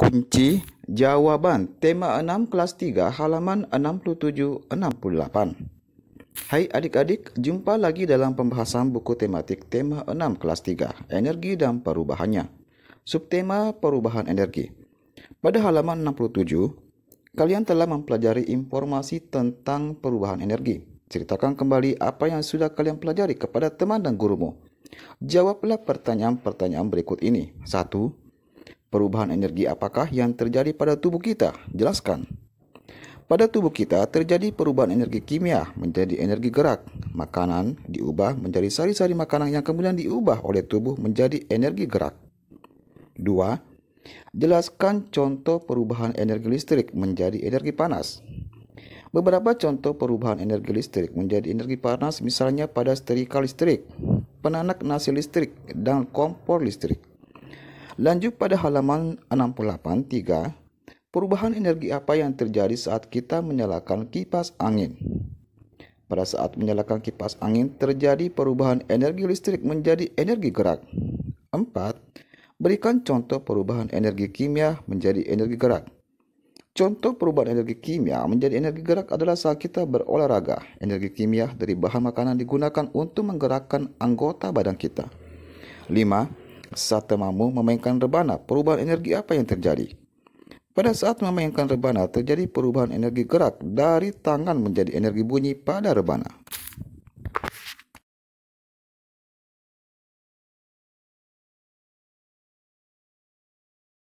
Kunci jawaban tema 6 kelas 3 halaman 67 68. Hai adik-adik, jumpa lagi dalam pembahasan buku tematik tema 6 kelas 3, energi dan perubahannya. Subtema perubahan energi. Pada halaman 67, kalian telah mempelajari informasi tentang perubahan energi. Ceritakan kembali apa yang sudah kalian pelajari kepada teman dan gurumu. Jawablah pertanyaan-pertanyaan berikut ini. 1. Perubahan energi apakah yang terjadi pada tubuh kita? Jelaskan. Pada tubuh kita terjadi perubahan energi kimia menjadi energi gerak. Makanan diubah menjadi sari-sari makanan yang kemudian diubah oleh tubuh menjadi energi gerak. 2. Jelaskan contoh perubahan energi listrik menjadi energi panas. Beberapa contoh perubahan energi listrik menjadi energi panas misalnya pada setrika listrik, penanak nasi listrik, dan kompor listrik. Lanjut pada halaman 683, perubahan energi apa yang terjadi saat kita menyalakan kipas angin? Pada saat menyalakan kipas angin terjadi perubahan energi listrik menjadi energi gerak. 4. Berikan contoh perubahan energi kimia menjadi energi gerak. Contoh perubahan energi kimia menjadi energi gerak adalah saat kita berolahraga. Energi kimia dari bahan makanan digunakan untuk menggerakkan anggota badan kita. 5. Saat temamu memainkan rebana, perubahan energi apa yang terjadi? Pada saat memainkan rebana, terjadi perubahan energi gerak dari tangan menjadi energi bunyi pada rebana.